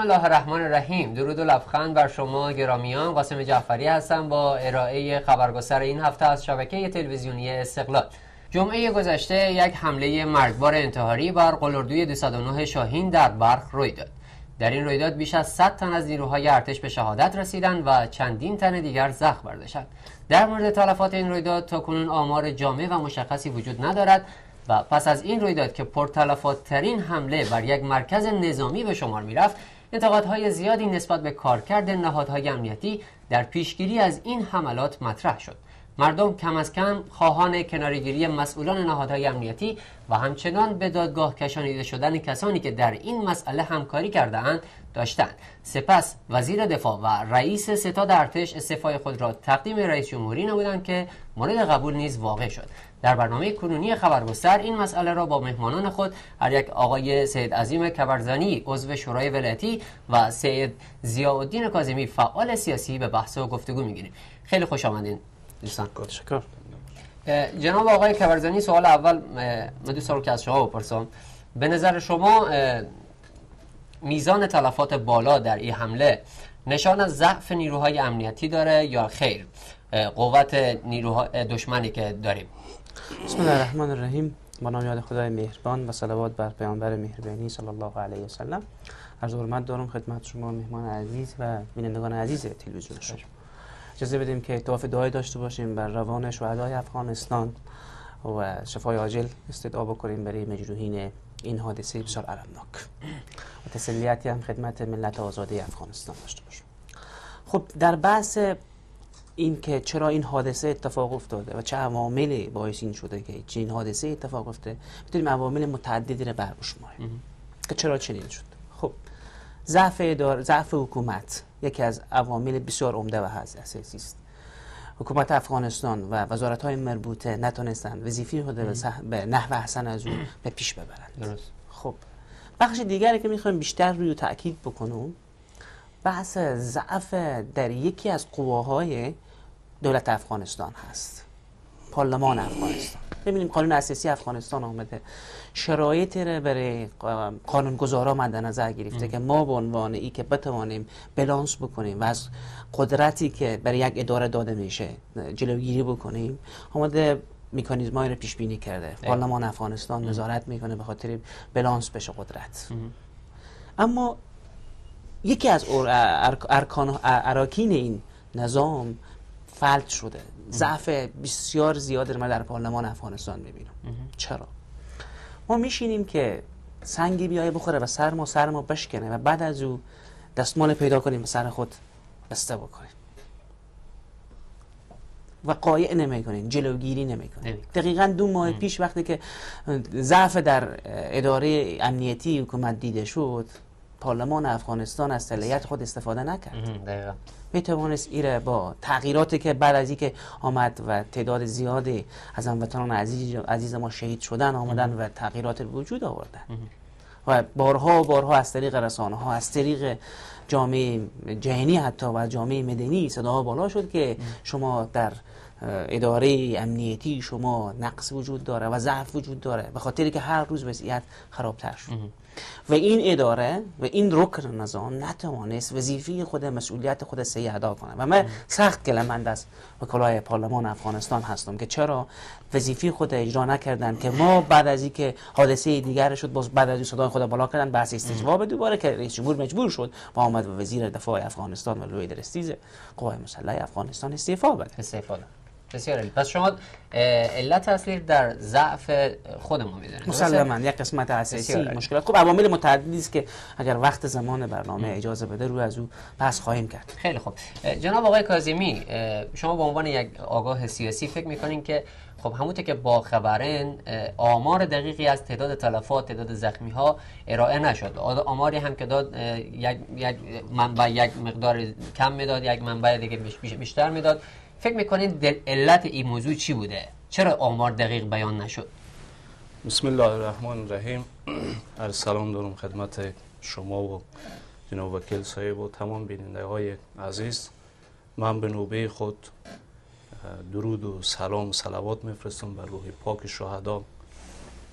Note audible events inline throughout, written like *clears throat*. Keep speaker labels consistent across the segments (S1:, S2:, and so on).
S1: بسم الله الرحمن الرحیم درود و لبخند بر شما گرامیان قاسم جعفری هستم با ارائه خبرگزار این هفته از شبکه تلویزیونی استقلال جمعه گذشته یک حمله مرگبار انتحاری بر قلردوی 209 شاهین در برخ روی داد در این رویداد بیش از 100 تن از نیروهای ارتش به شهادت رسیدند و چندین تن دیگر زخم برداشتند در مورد تلفات این رویداد تاکنون آمار جامع و مشخصی وجود ندارد و پس از این رویداد که پرتلفات ترین حمله بر یک مرکز نظامی به شمار میرفت انتقادهای زیادی نسبت به کارکرد نهادهای امنیتی در پیشگیری از این حملات مطرح شد مردم کم از کم خواهان کنارگیری مسئولان نهادهای امنیتی و همچنان به دادگاه کشانیده شدن کسانی که در این مسئله همکاری کردهاند داشتند سپس وزیر دفاع و رئیس ستاد ارتش استعفای خود را تقدیم رئیس جمهوری نمودند که مورد قبول نیز واقع شد در برنامه کنونی خبرگستر این مسئله را با مهمانان خود هر یک آقای سید عظیم کبرزانی عضو شورای ولایتی و سید ضیاءالدین کاظمی فعال سیاسی به بحث و گفتگو میگیریم خیلی خوش آمدین دوستان شکر جناب آقای کبرزانی سوال اول من دوست رو که از شما بپرسم به نظر شما میزان تلفات بالا در این حمله نشان از ضعف نیروهای امنیتی داره یا خیر قوت نیروهای دشمنی که داریم بسم الله
S2: الرحمن الرحیم با نام یاد خدای مهربان و صلوات بر پیامبر مهربانی صلی الله علیه و سلم عرض حرمت دارم خدمت شما مهمان عزیز و بینندگان عزیز تلویزیون شما اجازه بدیم که طواف دعای داشته باشیم بر روان شهدای افغانستان و شفای عاجل استدعا بکنیم برای مجروحین این حادثه بسیار علمناک و تسلیتی هم خدمت ملت آزاده افغانستان داشته باشیم خب در بحث این که چرا این حادثه اتفاق افتاده و چه عواملی باعث این شده که این حادثه اتفاق افتاده میتونیم عوامل متعددی رو ما که چرا چنین شد خب ضعف ضعف حکومت یکی از عوامل بسیار عمده و اساسی است حکومت افغانستان و وزارت های مربوطه نتونستند وظیفه خود به نحو احسن از اون به پیش ببرند خب بخش دیگری که میخوایم بیشتر روی تاکید بکنم بحث ضعف در یکی از قواهای دولت افغانستان هست پارلمان افغانستان ببینیم قانون اساسی افغانستان آمده شرایطی رو برای قانونگذارا مد نظر گرفته که ما به عنوان ای که بتوانیم بلانس بکنیم و از قدرتی که برای یک اداره داده میشه جلوگیری بکنیم آمده های رو پیش بینی کرده پارلمان افغانستان نظارت میکنه به خاطر بلانس بشه قدرت اما یکی از ارکان این نظام فلج شده ضعف بسیار زیاد رو من در پارلمان افغانستان میبینم چرا ما میشینیم که سنگی بیای بخوره و سر ما سر ما بشکنه و بعد از او دستمال پیدا کنیم و سر خود بسته بکنیم و قایع نمیکنین جلوگیری نمیکنین دقیقا دو ماه پیش وقتی که ضعف در اداره امنیتی حکومت دیده شد پارلمان افغانستان از صلاحیت خود استفاده نکرد می توانست ایره با تغییراتی که بعد از اینکه آمد و تعداد زیادی از هموطنان عزیز, عزیز ما شهید شدن آمدن و تغییرات وجود آوردن و بارها بارها از طریق رسانه ها از طریق جامعه جهنی حتی و جامعه مدنی صداها بالا شد که شما در اداره امنیتی شما نقص وجود داره و ضعف وجود داره به خاطری که هر روز وضعیت خرابتر شد و این اداره و این رکن نظام نتوانست وظیفه خود مسئولیت خود سی ادا کنه و من سخت است و کلای پارلمان افغانستان هستم که چرا وظیفه خود اجرا نکردند که ما بعد از اینکه حادثه دیگر شد باز بعد از این صدای خود بالا کردن بحث استجواب دوباره که رئیس جمهور مجبور شد و آمد و وزیر دفاع افغانستان و لوید رستیز قوای مسلح افغانستان استعفا بده استعفا
S1: بسیار پس شما علت اصلی در ضعف خود ما میدونید مسلما
S2: یک قسمت اساسی مشکلات خب عوامل متعددی است که اگر وقت زمان برنامه اجازه بده رو از او بحث خواهیم کرد
S1: خیلی خوب جناب آقای کاظمی شما به عنوان یک آگاه سیاسی فکر میکنین که خب همونطور که با خبرن آمار دقیقی از تعداد تلفات تعداد زخمی ها ارائه نشد آماری هم که داد یک منبع یک مقدار کم میداد یک منبع دیگه بیشتر میداد فکر میکنید دل علت این موضوع چی بوده چرا آمار دقیق بیان نشد بسم الله الرحمن
S3: الرحیم *clears throat* عرض سلام دارم خدمت شما و جناب وکیل صاحب و تمام بیننده های عزیز من به نوبه خود درود و سلام و سلوات میفرستم بر روح پاک شهدا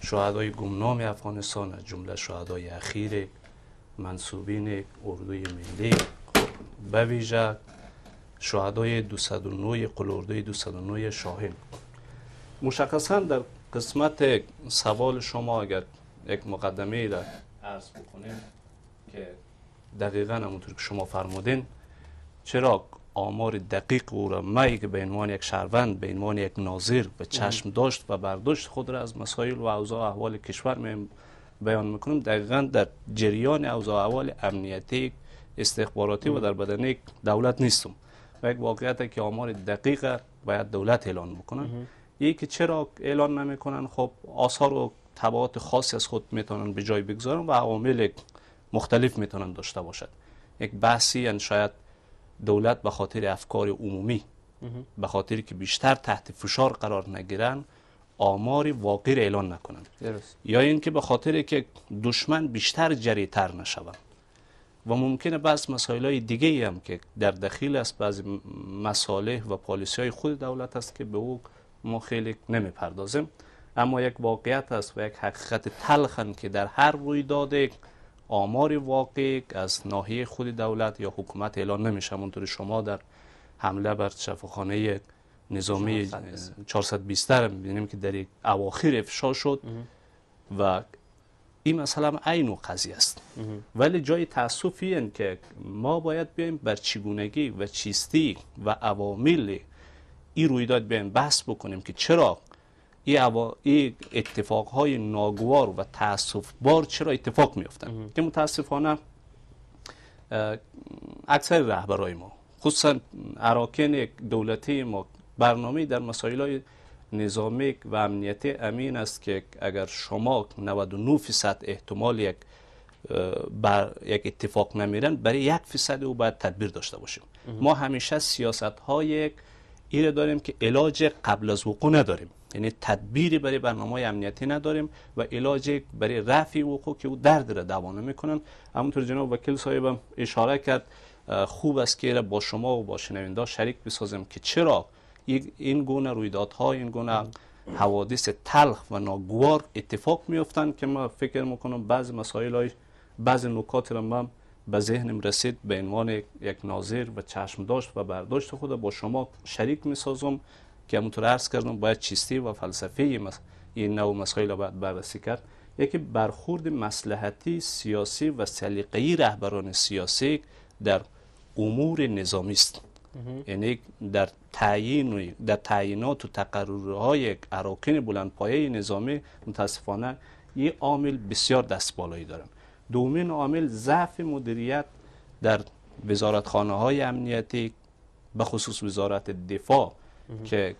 S3: شهدای گمنام افغانستان از جمله شهدای اخیر منصوبین اردوی ملی به ویژه شهدای 209 قلورده 209 شاهین مشخصا در قسمت سوال شما اگر یک مقدمه را عرض بکنیم که دقیقا همونطور که شما فرمودین چرا آمار دقیق او را که به عنوان یک شهروند به عنوان یک ناظر به چشم داشت و برداشت خود را از مسائل و اوضاع احوال کشور می بیان میکنیم دقیقا در جریان اوضاع احوال امنیتی استخباراتی و در بدن دولت نیستم و یک واقعیت که آمار دقیق باید دولت اعلان بکنن یکی که چرا اعلان نمیکنن خب آثار و تبعات خاصی از خود میتونن به جای بگذارن و عوامل مختلف میتونن داشته باشد یک بحثی یعنی شاید دولت به خاطر افکار عمومی به خاطر که بیشتر تحت فشار قرار نگیرن آمار واقعی اعلان نکنند. یا اینکه به خاطر که دشمن بیشتر جریتر نشوند و ممکنه بعض مسائل های دیگه هم که در دخیل است بعضی مصالح و پالیسی های خود دولت است که به او ما خیلی نمیپردازیم اما یک واقعیت است و یک حقیقت تلخن که در هر روی داده آمار واقعی از ناحیه خود دولت یا حکومت اعلان نمیشه منطور شما در حمله بر شفاخانه نظامی 420 هم بینیم که در اواخر افشا شد و این مثلا عین قضیه است ولی جای تاسفی این که ما باید بیایم بر چگونگی و چیستی و عوامل این رویداد بیایم بحث بکنیم که چرا این اتفاقهای ناگوار و تاسف بار چرا اتفاق میافتن که متاسفانه اکثر رهبرای ما خصوصا عراکن دولتی ما برنامه در مسائل های نظامی و امنیتی امین است که اگر شما 99 فیصد احتمال یک بر یک اتفاق نمیرن برای یک فیصد او باید تدبیر داشته باشیم ما همیشه سیاست های ایره داریم که علاج قبل از وقوع نداریم یعنی تدبیری برای برنامه امنیتی نداریم و علاج برای رفع وقوع که او درد را دوانه میکنن همونطور جناب وکیل صاحب اشاره کرد خوب است که با شما و با شنوینده شریک بسازیم که چرا این گونه رویدادها این گونه حوادث تلخ و ناگوار اتفاق میافتند که ما فکر میکنم بعض مسائل های بعض نکات را من به ذهنم رسید به عنوان یک ناظر و چشم داشت و برداشت خود با شما شریک میسازم که همونطور عرض کردم باید چیستی و فلسفه این نوع مسائل را باید بررسی کرد یکی برخورد مسلحتی سیاسی و سلیقه‌ای رهبران سیاسی در امور نظامی است یعنی در تعیین در تعیینات و تقررهای اراکین پایه نظامی متاسفانه یه عامل بسیار دست بالایی دارم دومین عامل ضعف مدیریت در خانه های امنیتی به خصوص وزارت دفاع که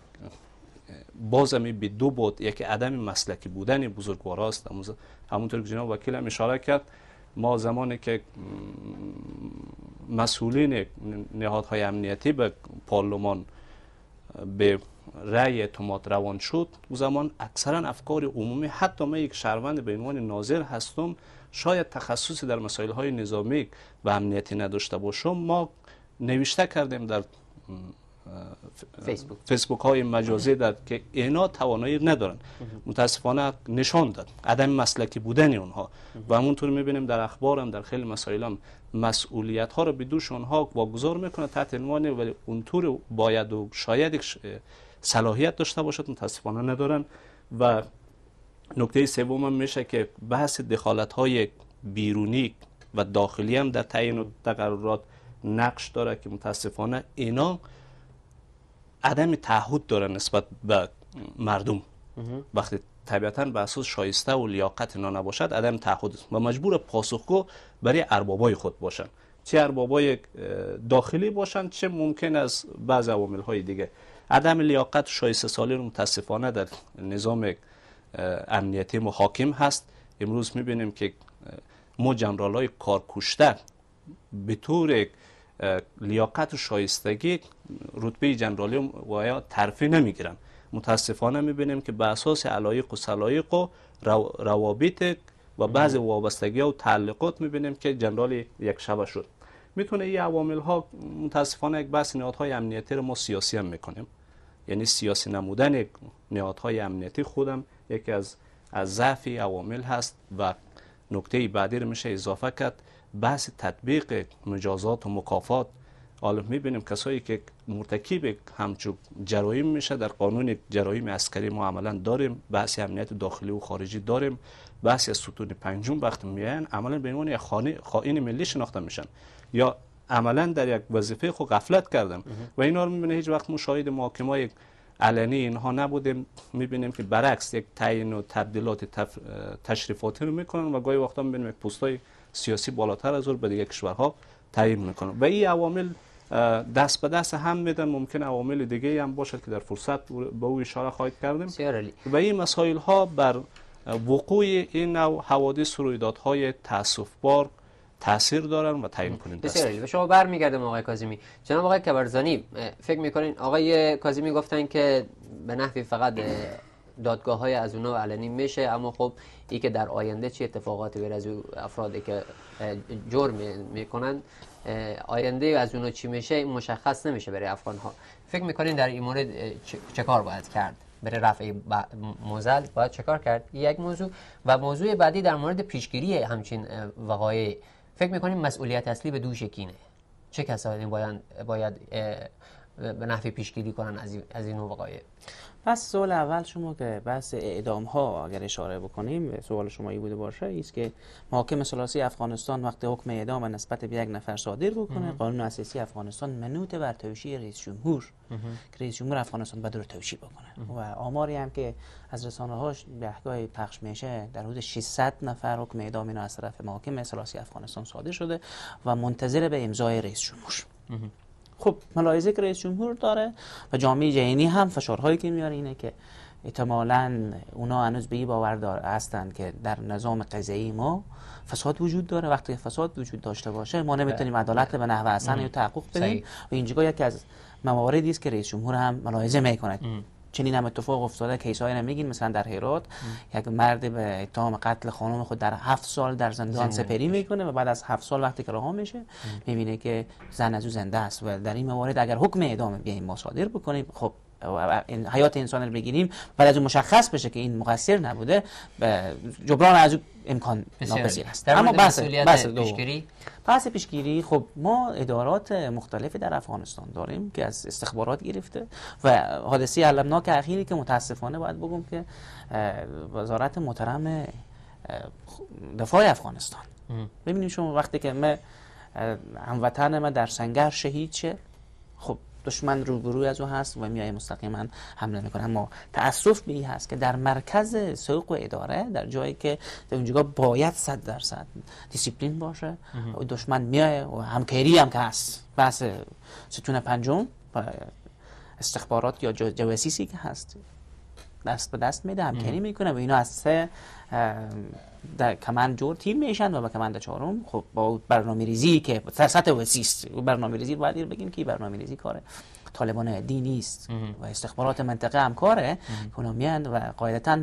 S3: بازم به دو بود یکی عدم مسلکی بودن بزرگوار است همونطور که جناب وکیل هم اشاره کرد ما زمانی که مسئولین نهادهای امنیتی به پارلمان به رأی اعتماد روان شد او زمان اکثرا افکار عمومی حتی من یک شهروند به عنوان ناظر هستم شاید تخصصی در مسائل های نظامی و امنیتی نداشته باشم ما نوشته کردیم در فیسبوک, های مجازی در که اینا توانایی ندارن متاسفانه نشان داد عدم مسلکی بودن اونها و همونطور میبینیم در اخبار هم در خیلی مسائل هم مسئولیت ها رو به دوش اونها واگذار میکنه تحت عنوان ولی اونطور باید و شاید صلاحیت داشته باشد متاسفانه ندارن و نکته سوم هم میشه که بحث دخالت های بیرونی و داخلی هم در تعیین و تقررات نقش داره که متاسفانه اینا عدم تعهد داره نسبت به مردم وقتی طبیعتا به اساس شایسته و لیاقت اینا نباشد عدم تعهد و مجبور پاسخگو برای اربابای خود باشند چه اربابای داخلی باشند چه ممکن از بعض عوامل های دیگه عدم لیاقت و شایسته سالی رو متاسفانه در نظام امنیتی حاکم هست امروز میبینیم که ما جنرال های کارکشته به طور لیاقت و شایستگی رتبه جنرالی و یا ترفی نمیگیرن متاسفانه میبینیم که به اساس علایق و سلایق و رو روابط و بعض وابستگی و تعلقات میبینیم که جنرال یک شبه شد میتونه این عوامل ها متاسفانه یک بحث های امنیتی رو ما سیاسی هم میکنیم یعنی سیاسی نمودن های امنیتی خودم یکی از از ضعف عوامل هست و نکته بعدی رو میشه اضافه کرد بحث تطبیق مجازات و مکافات حالا میبینیم کسایی که مرتکب همچو جرایم میشه در قانون جرایم عسکری ما عملا داریم بحث امنیت داخلی و خارجی داریم بحث ستون پنجم وقت میان عملا به عنوان خائن ملی شناخته میشن یا عملا در یک وظیفه خود غفلت کردم و اینا رو میبینه هیچ وقت مشاهد محاکمه علنی اینها نبودیم میبینیم که برعکس یک تعیین و تبدیلات تف... تشریفاتی رو میکنن و گاهی وقتا میبینیم یک پستای سیاسی بالاتر از اون به دیگه کشورها تعیین میکنه و این عوامل دست به دست هم میدن ممکن عوامل دیگه هم باشد که در فرصت به او اشاره خواهید کردیم و این مسائل ها بر وقوع این نوع حوادث و رویدادهای بار تاثیر دارن و تعیین کنند بسیار عالی شما برمیگردم
S1: آقای کاظمی جناب آقای کبرزانی فکر میکنین آقای کاظمی گفتن که به نحوی فقط دادگاه های از اونا علنی میشه اما خب ای که در آینده چه اتفاقاتی بر از افرادی که جرم میکنن آینده از اونها چی میشه مشخص نمیشه برای افغان ها فکر میکنین در این مورد چه کار باید کرد برای رفع موزل باید چه کار کرد یک موضوع و موضوع بعدی در مورد پیشگیری همچین وقایع فکر میکنیم مسئولیت اصلی به دوش کینه چه کسانی باید, باید به نحوی پیشگیری کنن از این وقایع
S2: پس سوال اول شما که بحث اعدام ها اگر اشاره بکنیم سوال شما ای بوده باشه است که محاکم سلاسی افغانستان وقتی حکم اعدام نسبت به یک نفر صادر بکنه قانون اساسی افغانستان منوط بر توشیه رئیس جمهور که رئیس جمهور افغانستان بدور توشیه بکنه و آماری هم که از رسانه هاش به پخش میشه در حدود 600 نفر حکم اعدام از طرف محاکم سلاسی افغانستان صادر شده و منتظر به امضای رئیس جمهور خب ملاحظه که رئیس جمهور داره و جامعه جهانی هم فشارهایی که میاره اینه که احتمالا اونا هنوز به این باور هستند که در نظام قضایی ما فساد وجود داره وقتی فساد وجود داشته باشه ما بله. نمیتونیم عدالت به نحوه حسن یا تحقق بدیم و اینجا یکی از مواردی است که رئیس جمهور هم ملاحظه میکنه. چنین هم اتفاق افتاده کیس های میگین مثلا در هرات یک مرد به اتهام قتل خانم خود در هفت سال در زندان سپری میکنه و بعد از هفت سال وقتی که رها میشه میبینه که زن از او زنده است و در این موارد اگر حکم اعدام بیایم ما صادر بکنیم خب حیات انسان رو بگیریم بعد از اون مشخص بشه که این مقصر نبوده جبران از او امکان ناپذیر است اما بس بس بحث پیشگیری خب ما ادارات مختلفی در افغانستان داریم که از استخبارات گرفته و حادثه علمناک اخیری که متاسفانه باید بگم که وزارت محترم دفاع افغانستان ببینیم شما وقتی که من هموطن من در سنگر شهید شه خب دشمن روبروی از او هست و میای مستقیما حمله میکنه اما تاسف به این هست که در مرکز سوق و اداره در جایی که در اونجا باید 100 درصد دیسیپلین باشه و دشمن میای و همکاری هم که هست بحث ستون پنجم استخبارات یا جواسیسی که هست دست به دست میده همکاری میکنه و اینا از سه در کمند جور تیم میشن و به کمند چهارم خب با برنامه ریزی که سطح سیست برنامه ریزی باید بگیم که برنامه ریزی کاره طالبان دینی نیست و استخبارات منطقه هم کاره که و قاعدتا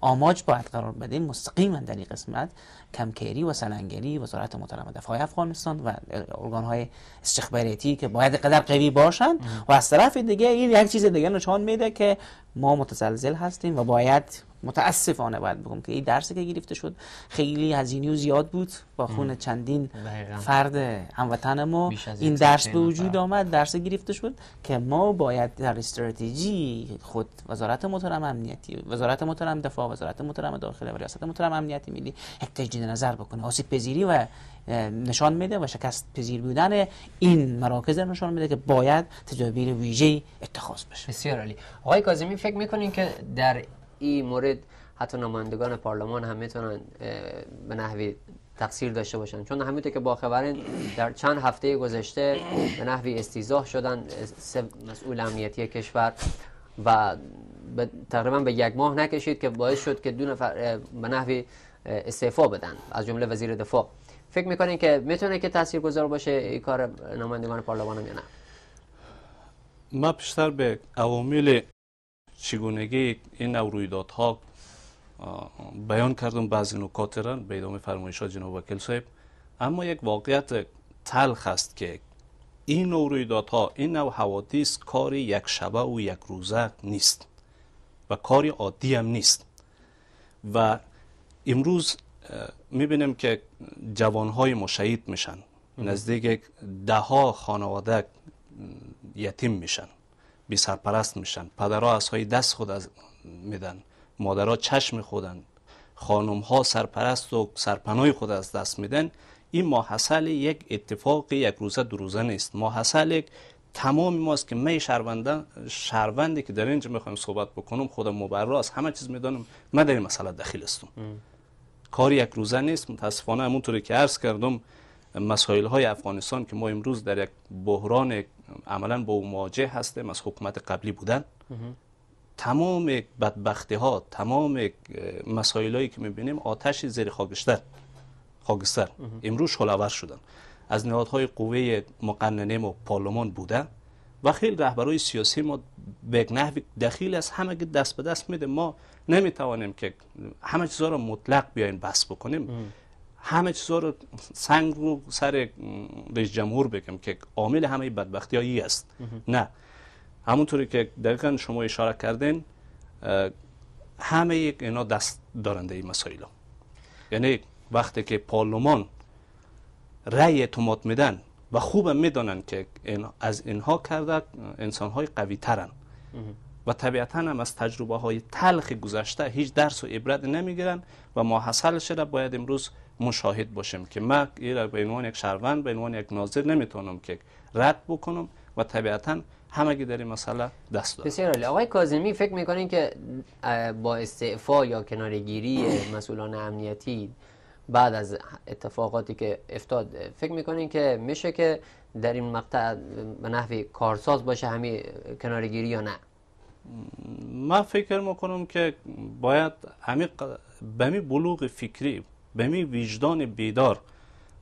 S2: آماج باید قرار بدیم مستقیما در این قسمت کمکیری و سلنگری وزارت محترم دفاع افغانستان و ارگان های استخباراتی که باید قدر قوی باشند و از طرف دیگه این یک چیز دیگه نشان میده که ما متزلزل هستیم و باید متاسفانه باید بگم که این درسی که گرفته شد خیلی هزینه و زیاد بود با خون چندین فرد هموطن ما این درس به وجود آمد درس گرفته شد که ما باید در استراتژی خود وزارت محترم امنیتی وزارت محترم دفاع وزارت محترم داخله و ریاست محترم امنیتی ملی یک نظر بکنه آسیب پذیری و نشان میده و شکست پذیر بودن این مراکز نشان میده که باید تدابیر ویژه اتخاذ بشه بسیار عالی
S1: آقای کاظمی فکر میکنین که در این مورد حتی نمایندگان پارلمان هم میتونن به نحوی تقصیر داشته باشن چون همینطور که با در چند هفته گذشته به نحوی استیزاه شدن سه مسئول امنیتی کشور و به تقریبا به یک ماه نکشید که باعث شد که دو نفر به نحوی استعفا بدن از جمله وزیر دفاع فکر میکنین که میتونه که گذار باشه این کار نمایندگان پارلمان یا نه
S3: ما بیشتر به عوامل چگونگی این او ها بیان کردم بعضی نکات را به ادامه فرمایش ها جناب وکیل صاحب اما یک واقعیت تلخ است که این نوع ها این نوع حوادث کار یک شبه و یک روزه نیست و کاری عادی هم نیست و امروز میبینیم که جوانهای ما شهید میشن نزدیک ده ها خانواده یتیم میشن بی سرپرست میشن پدرها از های دست خود از میدن مادرها چشم خودن خانم ها سرپرست و سرپناه خود از دست میدن این ماحصل یک اتفاق یک روزه دو روزه نیست ماحصل یک تمام ماست که من شهرونده شهروندی که در اینجا میخوایم صحبت بکنم خودم مبرا همه چیز میدانم من در این مسئله دخیل هستم کار یک روزه نیست متاسفانه همونطوری که عرض کردم مسائل های افغانستان که ما امروز در یک بحران عملا با مواجه هستیم از حکومت قبلی بودن تمام بدبختی ها تمام مسائل هایی که میبینیم آتش زیر خاکستر خاکستر امروز خلاور شدن از نهادهای قوه مقننه و پارلمان بودن و خیلی رهبرای سیاسی ما به نحوی دخیل از همه که دست به دست میده ما نمیتوانیم که همه چیزها رو مطلق بیاین بس بکنیم همه چیزا رو سنگ رو سر رئیس جمهور بگم که عامل همه بدبختی هایی است نه همونطوری که دقیقا شما اشاره کردین همه اینا دست دارنده این مسائل یعنی وقتی که پارلمان رأی اعتماد میدن و می میدونن که از اینها کرده انسان های قوی ترن و طبیعتا هم از تجربه های تلخ گذشته هیچ درس و عبرت نمیگیرن و ما حاصل شده باید امروز مشاهد باشیم که من به عنوان یک شهروند به عنوان یک ناظر نمیتونم که رد بکنم و طبیعتا گی در این مسئله دست دارم بسیار عالی آقای کازمی
S1: فکر میکنین که با استعفا یا کنارگیری مسئولان امنیتی بعد از اتفاقاتی که افتاد فکر میکنین که میشه که در این مقطع به نحوی کارساز باشه همین کنارگیری یا نه
S3: من فکر میکنم که باید به می بلوغ فکری به می وجدان بیدار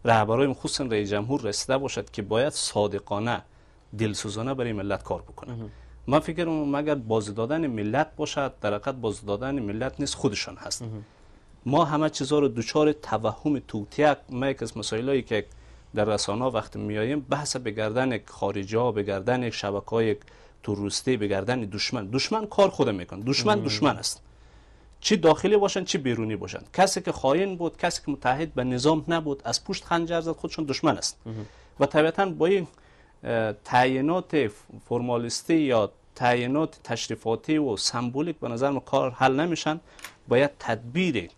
S3: رهبرای خصوصا رئیس جمهور رسیده باشد که باید صادقانه دلسوزانه برای ملت کار بکنه من فکر میکنم اگر بازدادن ملت باشد در حقیقت بازدادن ملت نیست خودشان هست ما همه چیزا رو دچار توهم توتیق ما یک از مسائلی که در رسانه وقتی میاییم بحث به گردن خارجی ها به گردن شبکه های به گردن دشمن دشمن کار خود میکن دشمن دشمن است چی داخلی باشن چی بیرونی باشن کسی که خائن بود کسی که متحد به نظام نبود از پشت خنجر زد خودشون دشمن است و طبیعتا با این تعیینات فرمالیستی یا تعینات تشریفاتی و سمبولیک به نظر ما کار حل نمیشن باید تدبیری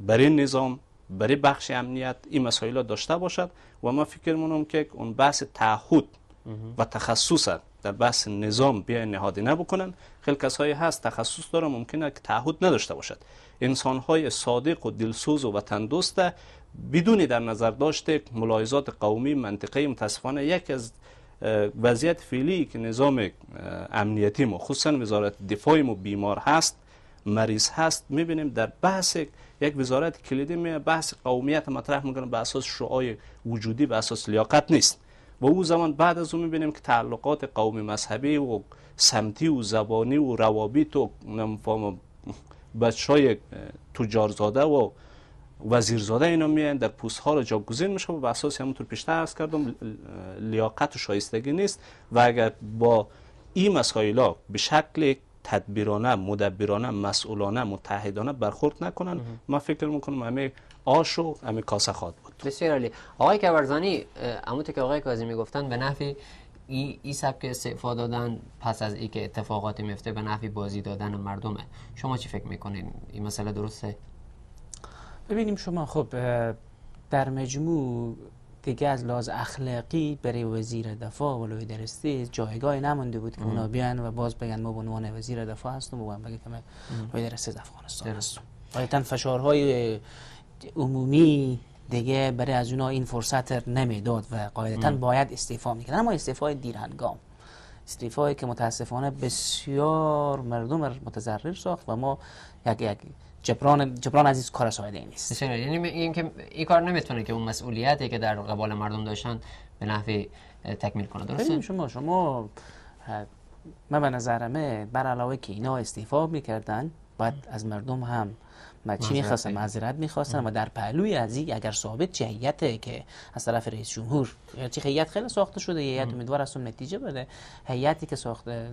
S3: برای نظام برای بخش امنیت این مسائل داشته باشد و ما فکر مونم که اون بحث تعهد و تخصص در بحث نظام بیا نهادی نبکنن خیلی کسایی هست تخصص داره ممکنه که تعهد نداشته باشد انسان های صادق و دلسوز و وطن دوست بدون در نظر داشته ملاحظات قومی منطقه متاسفانه یک از وضعیت فعلی که نظام امنیتی ما خصوصا وزارت دفاع ما بیمار هست مریض هست میبینیم در بحث یک وزارت کلیدی می بحث قومیت مطرح میکنه به اساس شعای وجودی به اساس لیاقت نیست و او زمان بعد از اون میبینیم که تعلقات قومی مذهبی و سمتی و زبانی و روابط و نمفام بچه های تجارزاده و وزیرزاده اینا میان در پوست ها را جاگزین میشه و به اساس همونطور پیشتر ارز کردم لیاقت و شایستگی نیست و اگر با این مسائل به شکل تدبیرانه مدبرانه مسئولانه متحدانه برخورد نکنن ما فکر میکنم همه آش و همه کاسه خواد بود بسیار علی آقای کبرزانی اموت که
S1: آقای کاظمی گفتن به نفی این ای سبک استعفا دادن پس از که اتفاقاتی میفته به نفی بازی دادن مردمه شما چی فکر میکنین؟ این مسئله درسته
S2: ببینیم شما خب در مجموع دیگه از لحاظ اخلاقی برای وزیر دفاع ولوی درستی جایگاهی نمانده بود که اونا بیان و باز بگن ما به عنوان وزیر دفاع هستم و بگن که من ولوی درستی از افغانستان هستم قایتا فشارهای عمومی دیگه برای از اونا این فرصت نمیداد و قاعدتا باید استعفا میکرد اما استعفای دیرهنگام استعفایی که متاسفانه بسیار مردم متضرر ساخت و ما یک یک جبران جبران عزیز کار ساده
S1: نیست یعنی این این کار نمیتونه که اون مسئولیتی که در قبال مردم داشتن به نحوی تکمیل کنه درسته
S2: شما شما من به نظرمه بر علاوه که اینا استعفا میکردن بعد از مردم هم ما چی میخواستم معذرت میخواستن و در پهلوی از این اگر ثابت جهیته که از طرف رئیس جمهور چی هیئت خیلی ساخته شده هیئت امیدوار اون نتیجه بده هیئتی که ساخته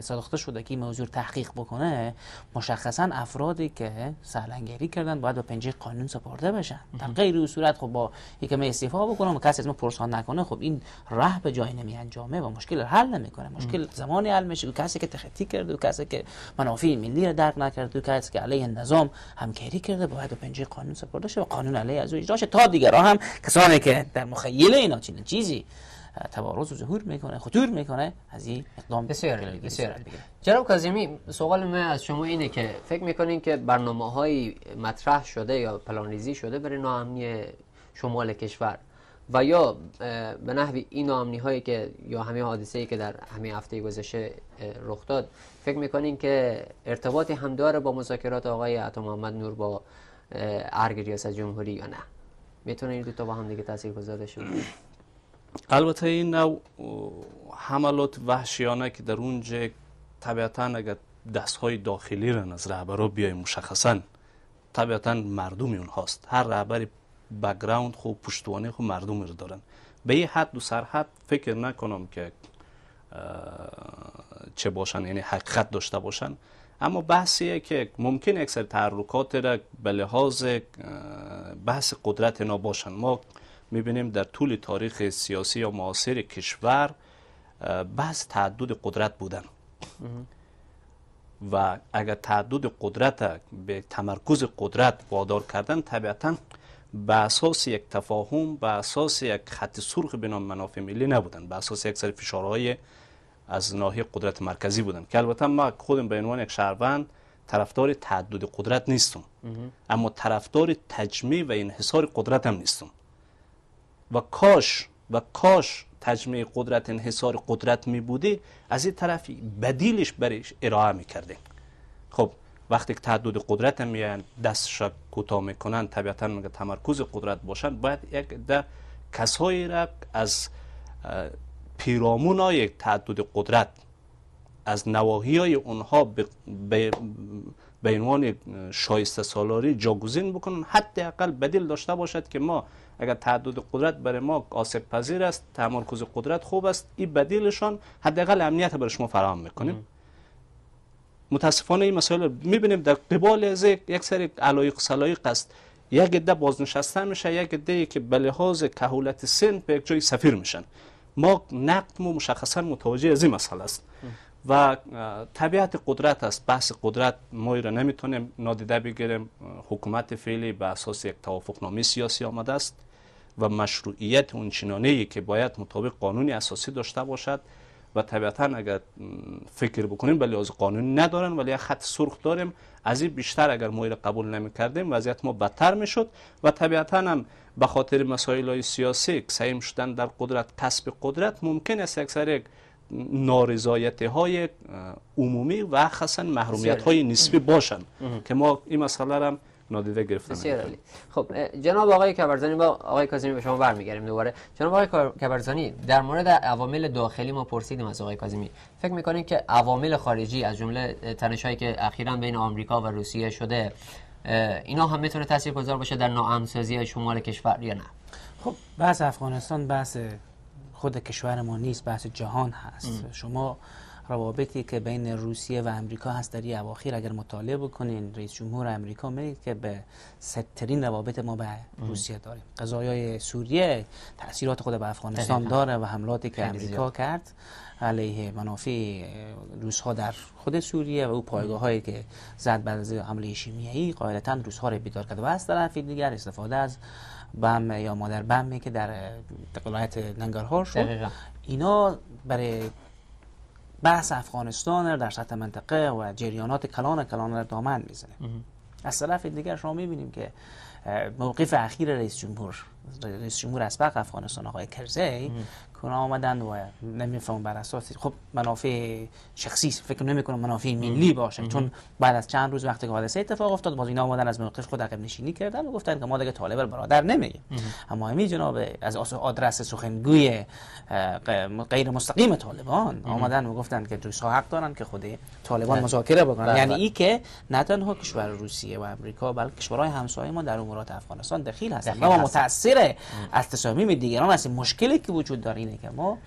S2: ساخته شده که موضوع تحقیق بکنه مشخصا افرادی که سهلنگری کردن باید با پنجه قانون سپرده بشن در غیر صورت خب با یکم استعفا بکنم و کسی از ما پرسان نکنه خب این راه به جای انجامه و مشکل حل نمیکنه مشکل زمانی حل میشه کسی که تخطی کرده و کسی که منافع ملی را درک نکرده و کسی که علیه نظام هم همکاری کرده باید به پنجه قانون سپرده شه و قانون علیه از او اجرا شه تا دیگران هم کسانی که در مخیل اینا چنین چیزی
S1: تبارز و ظهور میکنه خطور میکنه از این اقدام بسیار بسیار جناب کاظمی سوال من از شما اینه که فکر میکنین که برنامه های مطرح شده یا پلانریزی شده برای ناامنی شمال کشور و یا به نحوی این آمنی هایی که یا همه حادثه ای که در همه هفته گذشته رخ داد فکر میکنین که ارتباطی هم داره با مذاکرات آقای عطا محمد نور با ارگ ریاست جمهوری یا نه میتونه این دو تا با هم دیگه تاثیر گذار
S3: البته این حملات وحشیانه که در اونجا طبیعتا اگر دست های داخلی را از رهبرا بیای مشخصا طبیعتا مردم اون هاست هر رهبری بگراوند خو خب پشتوانه خو خب مردم رو دارن به یه حد و سرحد فکر نکنم که چه باشن یعنی حقیقت داشته باشن اما بحثیه که ممکن اکثر تحرکات را به لحاظ بحث قدرت اینا باشن ما میبینیم در طول تاریخ سیاسی یا معاصر کشور بحث تعدد قدرت بودن و اگر تعدد قدرت به تمرکز قدرت وادار کردن طبیعتاً به اساس یک تفاهم به اساس یک خط سرخ نام منافع ملی نبودن به اساس یک سری فشارهای از ناحیه قدرت مرکزی بودن که البته ما خودم به عنوان یک شهروند طرفدار تعدد قدرت نیستم اما طرفدار تجمیع و انحصار قدرت هم نیستم و کاش و کاش تجمع قدرت انحصار قدرت می بوده از این طرفی بدیلش برش ارائه می خب وقتی که تعدد قدرت هم میان دستش کوتاه میکنن طبیعتا تمرکز قدرت باشند باید یک در کسایی را از پیرامون های تعدد قدرت از نواهی های اونها به عنوان شایسته سالاری جاگزین بکنن حتی اقل بدیل داشته باشد که ما اگر تعدد قدرت برای ما آسیب پذیر است تمرکز قدرت خوب است این بدیلشان حداقل امنیت برای شما فراهم میکنیم متاسفانه این مسائل میبینیم در قبال از یک سری علایق سلایق است یک عده بازنشسته میشه یک عده که به لحاظ کهولت سن به یک جای سفیر میشن ما نقد مو مشخصا متوجه از این مسئله است و طبیعت قدرت است بحث قدرت ما را نمیتونیم نادیده بگیریم حکومت فعلی به اساس یک نامی سیاسی آمده است و مشروعیت اون چنانه ای که باید مطابق قانونی اساسی داشته باشد و طبیعتا اگر فکر بکنیم به لحاظ قانون ندارن ولی یک خط سرخ داریم از این بیشتر اگر مویر قبول نمی کردیم وضعیت ما بدتر می شد و طبیعتا هم به خاطر مسائل های سیاسی سعیم شدن در قدرت کسب قدرت ممکن است اکثر یک نارضایت های عمومی و خاصن محرومیت های نسبی باشن که ما این مسئله را... نادیده گرفتن
S1: خب جناب آقای کبرزانی با آقای کاظمی به شما برمیگردیم دوباره جناب آقای کبرزانی در مورد عوامل داخلی ما پرسیدیم از آقای کاظمی فکر میکنید که عوامل خارجی از جمله تنش‌هایی که اخیرا بین آمریکا و روسیه شده اینا هم میتونه تاثیرگذار باشه در ناامنسازی شمال کشور یا نه
S2: خب بحث افغانستان بحث خود کشور ما نیست بحث جهان هست شما روابطی که بین روسیه و امریکا هست در این اواخیر اگر مطالعه بکنین رئیس جمهور امریکا میگه که به سترین روابط ما به روسیه داریم قضایای سوریه تاثیرات خود به افغانستان داره و حملاتی که امریکا کرد علیه منافع روس ها در خود سوریه و او پایگاه هایی که زد بعد از حمله شیمیایی قاعدتا روس ها رو بیدار کرد و از طرف دیگر استفاده از بم یا مادر بمی که در ولایت ننگرهار شد اینا برای بحث افغانستان در سطح منطقه و جریانات کلان کلان را دامن میزنه از طرف دیگر شما میبینیم که موقف اخیر رئیس جمهور رئیس جمهور اسبق افغانستان آقای کرزی که آمدن باید نمیفهم بر اساس خب منافع شخصی فکر نمی کنم منافع ملی باشه چون بعد از چند روز وقتی که حادثه اتفاق افتاد باز اینا آمدن از موقف خود عقب نشینی کردن و گفتن که ما دیگه طالب برادر نمیگیم اما همین جناب از آدرس سخنگوی غیر مستقیم طالبان آمدن و گفتن که دوستا حق دارن که خود طالبان مذاکره بکنن بله، یعنی بله. این که نه تنها کشور روسیه و آمریکا بلکه کشورهای همسایه ما در امورات افغانستان دخیل هستن ما متاثر از تصامیم دیگران هستیم مشکلی که وجود داره که ما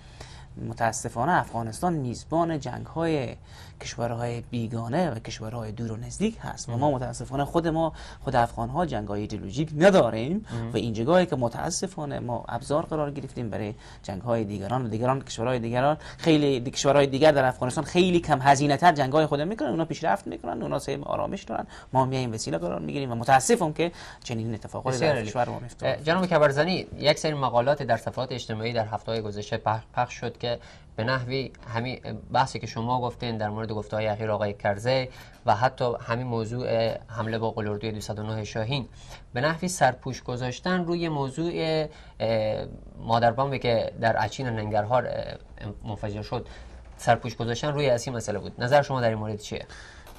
S2: متاسفانه افغانستان میزبان جنگ های کشورهای بیگانه و کشورهای دور و نزدیک هست و ما متاسفانه خود ما خود افغان ها جنگ های ایدئولوژیک نداریم و این که متاسفانه ما ابزار قرار گرفتیم برای جنگ های دیگران و دیگران کشورهای دیگران خیلی کشورهای دیگر در افغانستان خیلی کم هزینه تر جنگ های خود میکنن اونا پیشرفت میکنن اونا سه آرامش دارن ما میایم وسیله قرار میگیریم و متاسفم که چنین اتفاقی در کشور میفته
S1: جناب کبرزنی یک سری مقالات در صفحات اجتماعی در هفته گذشته پخش شد که به نحوی همین بحثی که شما گفتین در مورد گفته اخیر آقای کرزه و حتی همین موضوع حمله با قلردوی 209 شاهین به نحوی سرپوش گذاشتن روی موضوع مادربامی که در اچین ننگرهار منفجر شد سرپوش گذاشتن روی اصلی مسئله بود نظر شما در این مورد چیه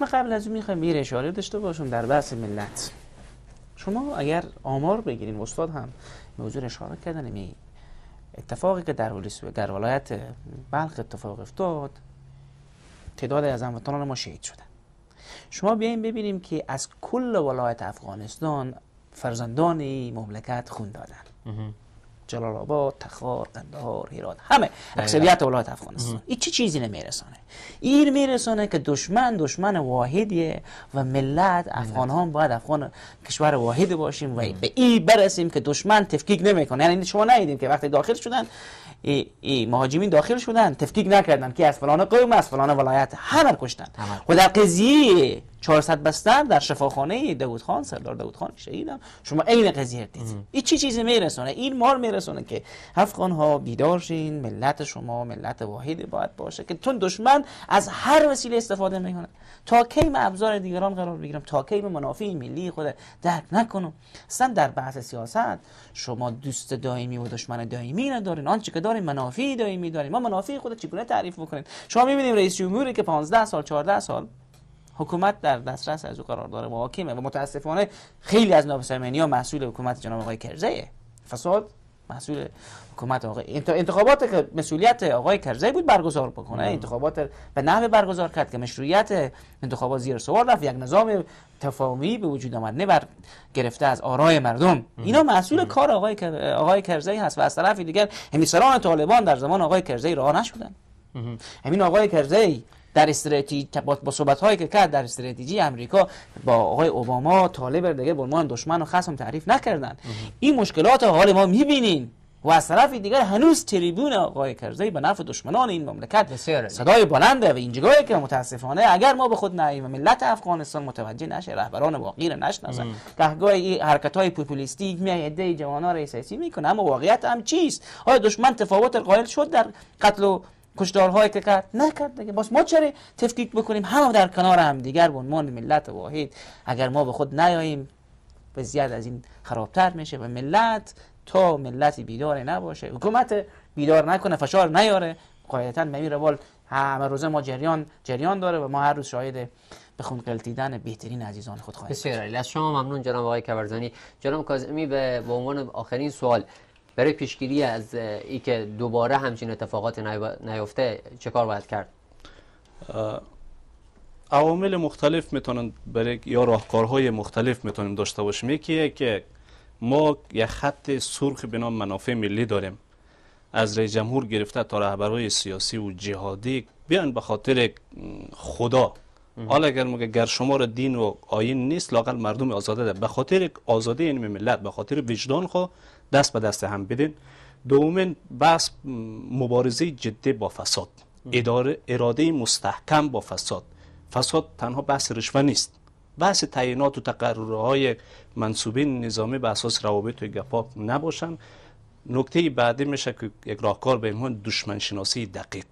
S1: ما قبل از اون میخوایم یه اشاره داشته باشم در بحث ملت شما
S2: اگر آمار بگیرین استاد هم موضوع اشاره کردن می یعنی اتفاقی که در, در ولایت بلخ اتفاق افتاد تعداد از هموطنان ما شهید شدن شما بیاین ببینیم که از کل ولایت افغانستان فرزندان مملکت خون دادن جلال آباد تخار قندهار هرات همه اکثریت ولایت افغانستان این چه چیزی نمیرسانه این میرسانه که دشمن دشمن واحدیه و ملت افغان ها باید افغان کشور واحد باشیم و به این برسیم که دشمن تفکیک نمیکنه یعنی شما ندیدیم که وقتی داخل شدن ای, ای مهاجمین داخل شدن تفکیک نکردن که از فلان قوم از فلان ولایت همه کشتن و در قضیه 400 بستر در شفاخانه داوود خان سردار داوود خان شهیدم شما عین قضیه دید این چی چیزی میرسونه این مار میرسونه که افغان ها بیدار شین ملت شما ملت واحدی باید باشه که تون دشمن از هر وسیله استفاده میکنه تا کی ابزار دیگران قرار بگیرم تا کی به منافع ملی خود در نکنم اصلا در بحث سیاست شما دوست دائمی و دشمن دائمی ندارین آنچه که دارین منافع دائمی دارین ما منافع خود چگونه تعریف میکنین. شما میبینیم رئیس جمهوری که 15 سال 14 سال حکومت در دسترس از او قرار داره محاکمه و متاسفانه خیلی از نابسامانی ها مسئول حکومت جناب آقای کرزه فساد مسئول حکومت آقای انتخابات که مسئولیت آقای کرزی بود برگزار بکنه انتخابات به نحو برگزار کرد که مشروعیت انتخابات زیر سوال رفت یک نظام تفاهمی به وجود آمد نه بر گرفته از آرای مردم اینا مسئول کار آقای آقای کرزی هست و از طرف دیگر همسران طالبان در زمان آقای کرزی راه نشدن همین آقای کرزی در استراتژی با صحبت هایی که کرد در استراتژی آمریکا با آقای اوباما طالب دیگه به عنوان دشمن و خصم تعریف نکردن این مشکلات حال ما میبینین و از طرف دیگر هنوز تریبون آقای کرزی به نفع دشمنان این مملکت بسیار صدای بلنده و این که متاسفانه اگر ما به خود نهیم ملت افغانستان متوجه نشه رهبران واقعی را نشناسن که این حرکت های پوپولیستی میای ایده جوانان را میکنه اما واقعیت هم چیست آیا دشمن تفاوت قائل شد در قتل و کشدارهایی که کرد نکرد دیگه باز ما چرا تفکیک بکنیم هم در کنار هم دیگر به عنوان ملت واحد اگر ما به خود نیاییم به زیاد از این خرابتر میشه و ملت تا ملت بیدار نباشه حکومت بیدار نکنه فشار نیاره قاعدتا به روال همه روزه ما جریان جریان داره و ما هر روز شاهد به خون قلتیدن بهترین عزیزان
S1: خود خواهیم بسیار از شما ممنون جناب آقای کبرزانی جناب کاظمی به عنوان آخرین سوال برای پیشگیری از که دوباره
S3: همچین اتفاقات نیفته چه کار باید کرد عوامل مختلف میتونند برای یا راهکارهای مختلف میتونیم داشته باشیم یکی که ما یک خط سرخ به نام منافع ملی داریم از رئیس جمهور گرفته تا رهبرهای سیاسی و جهادی بیان به خاطر خدا حالا اگر مگه گر شما دین و آین نیست لاقل مردم آزاده ده به خاطر آزادی یعنی این ملت به خاطر وجدان خو دست به دست هم بدین دومین بحث مبارزه جدی با فساد اداره اراده مستحکم با فساد فساد تنها بحث رشوه نیست بحث تعیینات و تقررهای منصوبین نظامی به اساس روابط و گپا نباشن نکته بعدی میشه که یک راهکار به عنوان دشمن شناسی دقیق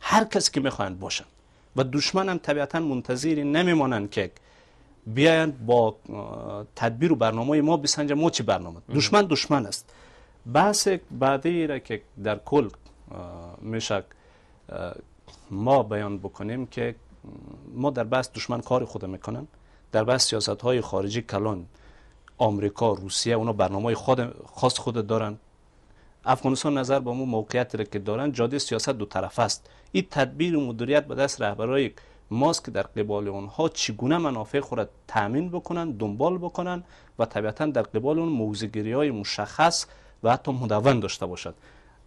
S3: هر کسی که میخواین باشن و دشمن هم طبیعتا منتظری نمیمانند که بیایند با تدبیر و برنامه ما بسنجه ما چه برنامه دشمن دشمن است بحث بعدی را که در کل میشه ما بیان بکنیم که ما در بحث دشمن کار خود میکنن در بحث سیاست های خارجی کلان آمریکا روسیه اونا برنامه خود خاص خود دارن افغانستان نظر به اون موقعیت را که دارن جاده سیاست دو طرف است این تدبیر و مدیریت به دست رهبرای ماسک در قبال اونها چگونه منافع خود را تامین بکنن دنبال بکنن و طبیعتا در قبال اون موزگیری های مشخص و حتی مدون داشته باشد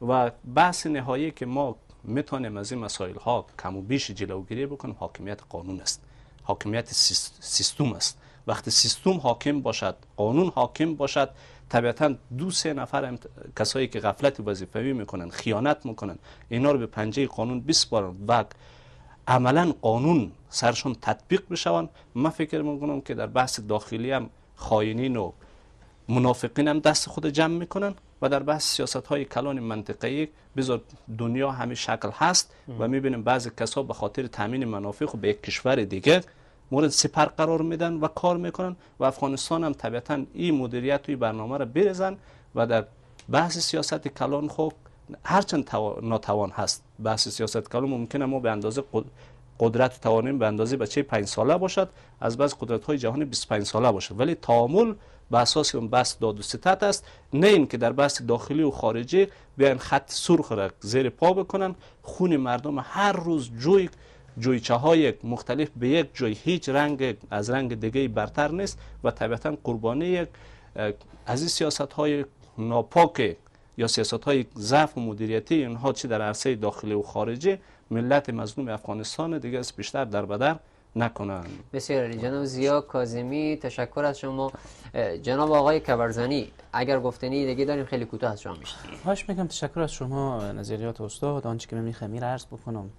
S3: و بحث نهایی که ما میتونیم از این مسائل ها کم و بیش جلوگیری بکنیم حاکمیت قانون است حاکمیت سیستم است وقتی سیستم حاکم باشد قانون حاکم باشد طبیعتا دو سه نفر امت... کسایی که غفلت می میکنن خیانت میکنن اینا رو به پنجه قانون 20 بار وقت عملا قانون سرشون تطبیق بشون من فکر میکنم که در بحث داخلی هم خاینین و منافقین هم دست خود جمع میکنن و در بحث سیاست های کلان منطقه ای بذار دنیا همه شکل هست و میبینیم بعضی کسا به خاطر تامین منافع خود خب به یک کشور دیگه مورد سپر قرار میدن و کار میکنن و افغانستان هم طبیعتا این مدیریت و برنامه را برزن و در بحث سیاست کلان خود خب هرچند ناتوان هست بحث سیاست کلام ممکنه ما به اندازه قدرت توانیم به اندازه بچه 5 ساله باشد از بعض قدرت های جهان 25 ساله باشد ولی تعامل به اساس اون بحث داد و ستت است نه اینکه در بحث داخلی و خارجی بیان خط سرخ را زیر پا بکنن خون مردم هر روز جوی جویچه های مختلف به یک جوی هیچ رنگ از رنگ دیگه برتر نیست و طبیعتا قربانی از این سیاست های ناپاک یا سیاست های ضعف و مدیریتی اونها چی در عرصه داخلی و خارجی ملت مظلوم افغانستان دیگه از بیشتر در بدر نکنند.
S1: بسیار علی جناب زیا کاظمی تشکر از شما جناب آقای کبرزانی اگر گفتنی دیگه داریم خیلی کوتاه از شما میشه
S3: هاش میگم تشکر از شما نظریات
S2: استاد آنچه که من میخوام عرض بکنم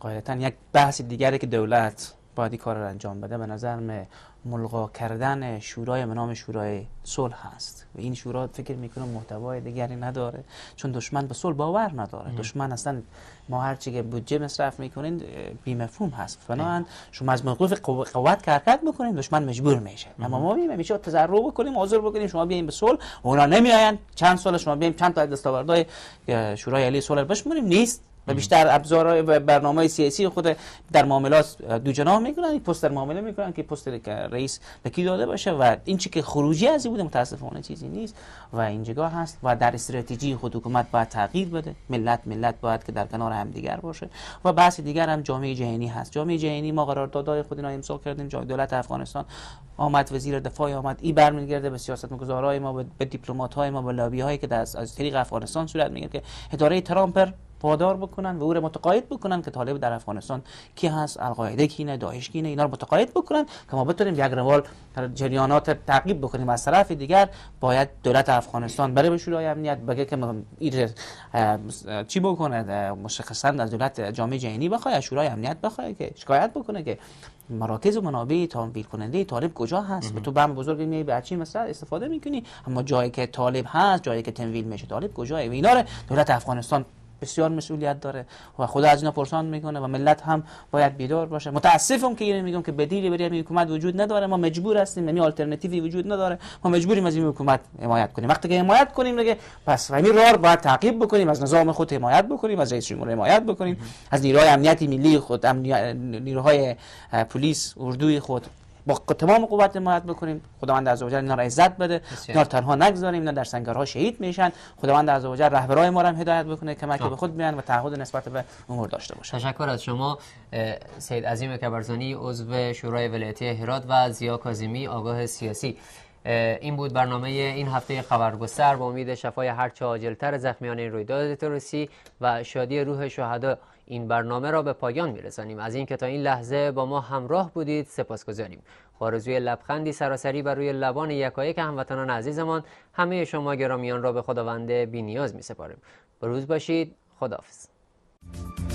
S2: قاعدتا یک بحث دیگری که دولت باید کار را انجام بده به نظر ملغا کردن شورای منام نام شورای صلح هست و این شورا فکر میکنه محتوای دیگری نداره چون دشمن به صلح باور نداره دشمن اصلا ما هر چی که بودجه مصرف میکنین بی مفهوم هست بنابراین شما از موقف قوت که حرکت دشمن مجبور میشه اما ما میگیم میشه تضرع بکنیم عذر بکنیم شما بیاین به صلح اونا نمیاین چند سال شما بیاین چند تا دستاوردهای شورای علی صلح بشمونیم نیست و بیشتر ابزار و برنامه سیاسی خود در معاملات دو جناح میکنن یک پستر معامله میکنن که پست رئیس به داده باشه و این چی که خروجی از بوده متاسفانه چیزی نیست و اینجگاه هست و در استراتژی خود حکومت باید تغییر بده ملت ملت باید که در کنار هم دیگر باشه و بحث دیگر هم جامعه جهانی هست جامعه جهانی ما قرار قراردادهای خودنا امضا کردیم جای دولت افغانستان آمد وزیر دفاع آمد ای برمیگرده به سیاست گذارای ما به دیپلمات های ما به لابی هایی که از طریق افغانستان صورت میگیره که اداره ترامپر پادار بکنن و او متقاعد بکنن که طالب در افغانستان کی هست القاعده کینه داعش کینه اینا رو متقاعد بکنن که ما بتونیم یک روال جریانات تعقیب بکنیم از طرف دیگر باید دولت افغانستان بره به شورای امنیت بگه که این چی بکنه مشخصا از دولت جامعه جهانی بخواد شورای امنیت بخواد که شکایت بکنه که مراکز و منابع تامین کننده طالب کجا هست به تو بم بزرگ میای به چی مثلا استفاده میکنی اما جایی که طالب هست جایی که تمویل میشه طالب کجا اینا رو دولت افغانستان بسیار مسئولیت داره و خدا از اینا پرسان میکنه و ملت هم باید بیدار باشه متاسفم که اینو میگم که بدیلی برای همین حکومت وجود نداره ما مجبور هستیم یعنی آلترناتیوی وجود نداره ما مجبوریم از این حکومت حمایت کنیم وقتی که حمایت کنیم دیگه پس این یعنی راه باید تعقیب بکنیم از نظام خود حمایت بکنیم از رئیس جمهور حمایت بکنیم از نیروهای امنیتی ملی خود امنی... نیروهای پلیس اردوی خود با تمام قوت حمایت بکنیم خداوند عزوجل اینا را عزت بده اینا تنها نگذاریم اینا در سنگرها شهید میشن خداوند عزوجل رهبرای ما را هم هدایت بکنه که مکه خب. به خود
S1: بیان و تعهد نسبت به امور داشته باشن تشکر از شما سید عظیم کبرزانی عضو شورای ولایتی هرات و زیا کاظمی آگاه سیاسی این بود برنامه این هفته خبرگستر با امید شفای هرچه عاجلتر زخمیان این رویداد تروریستی و شادی روح شهدا این برنامه را به پایان میرسانیم از اینکه تا این لحظه با ما همراه بودید سپاسگزاریم آرزوی لبخندی سراسری بر روی لبان یکایک هموطنان عزیزمان همه شما گرامیان را به خداوند بینیاز می سپاریم بروز باشید خداحافظ